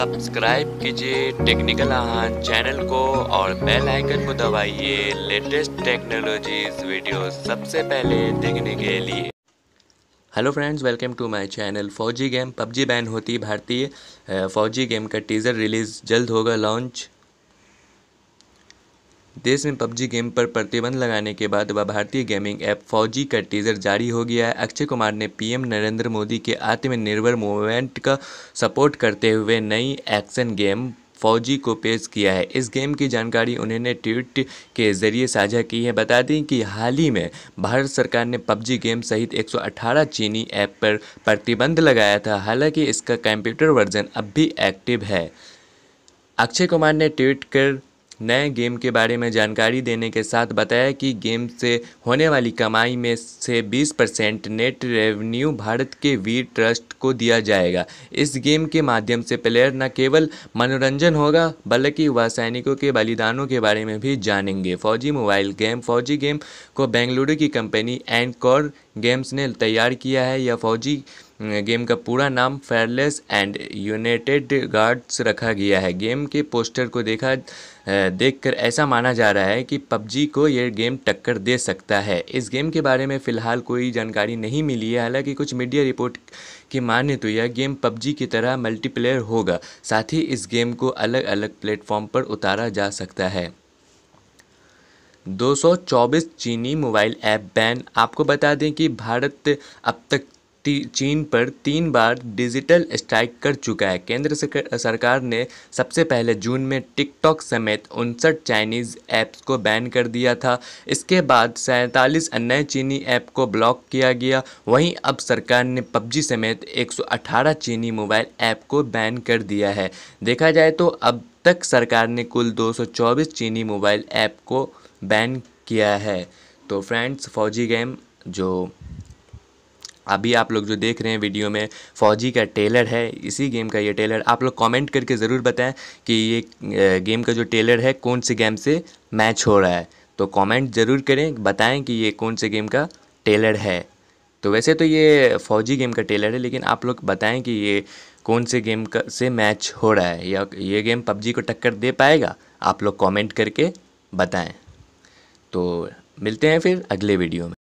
subscribe कीजिए technical आहान channel को और बेल आइकन को दबाइए लेटेस्ट टेक्नोलॉजीज वीडियो सबसे पहले देखने के लिए hello friends welcome to my channel फौजी गेम पबजी बैन होती भारतीय फौजी गेम का टीज़र रिलीज़ जल्द होगा लॉन्च देश में पबजी गेम पर प्रतिबंध लगाने के बाद वह भारतीय गेमिंग ऐप फौजी का टीजर जारी हो गया है अक्षय कुमार ने पीएम नरेंद्र मोदी के आत्मनिर्भर मूवमेंट का सपोर्ट करते हुए नई एक्शन गेम फौजी को पेश किया है इस गेम की जानकारी उन्होंने ट्वीट के जरिए साझा की है बता दें कि हाल ही में भारत सरकार ने पबजी गेम सहित 118 चीनी ऐप पर प्रतिबंध लगाया था हालांकि इसका कंप्यूटर वर्जन अब भी एक्टिव है अक्षय कुमार ने ट्वीट कर नए गेम के बारे में जानकारी देने के साथ बताया कि गेम से होने वाली कमाई में से 20 परसेंट नेट रेवेन्यू भारत के वीर ट्रस्ट को दिया जाएगा इस गेम के माध्यम से प्लेयर न केवल मनोरंजन होगा बल्कि वह सैनिकों के बलिदानों के बारे में भी जानेंगे फौजी मोबाइल गेम फौजी गेम को बेंगलुरु की कंपनी एंड कॉर गेम्स ने तैयार किया है यह फौजी गेम का पूरा नाम फेयरलेस एंड यूनाइटेड गार्ड्स रखा गया है गेम के पोस्टर को देखा देखकर ऐसा माना जा रहा है कि पबजी को यह गेम टक्कर दे सकता है इस गेम के बारे में फ़िलहाल कोई जानकारी नहीं मिली है हालांकि कुछ मीडिया रिपोर्ट की माने तो यह गेम पबजी की तरह मल्टीप्लेयर होगा साथ ही इस गेम को अलग अलग प्लेटफॉर्म पर उतारा जा सकता है दो सौ चौबीस चीनी मोबाइल ऐप बैन आपको बता दें कि भारत अब तक चीन पर तीन बार डिजिटल स्ट्राइक कर चुका है केंद्र सरकार ने सबसे पहले जून में टिकटॉक समेत उनसठ चाइनीज़ ऐप्स को बैन कर दिया था इसके बाद सैंतालीस अन्य चीनी ऐप को ब्लॉक किया गया वहीं अब सरकार ने पबजी समेत 118 चीनी मोबाइल ऐप को बैन कर दिया है देखा जाए तो अब तक सरकार ने कुल 224 चीनी मोबाइल ऐप को बैन किया है तो फ्रेंड्स फौजी गेम जो अभी आप लोग जो देख रहे हैं वीडियो में फ़ौजी का टेलर है इसी गेम का ये टेलर आप लोग कमेंट करके ज़रूर बताएं कि ये गेम का जो टेलर है कौन से गेम से मैच हो रहा है तो कमेंट ज़रूर करें बताएं कि ये कौन से गेम का टेलर है तो वैसे तो ये फ़ौजी गेम का टेलर है लेकिन आप लोग बताएं कि ये कौन से गेम का से मैच हो रहा है या ये गेम पबजी को टक्कर दे पाएगा आप लोग कॉमेंट करके बताएँ तो मिलते हैं फिर अगले वीडियो में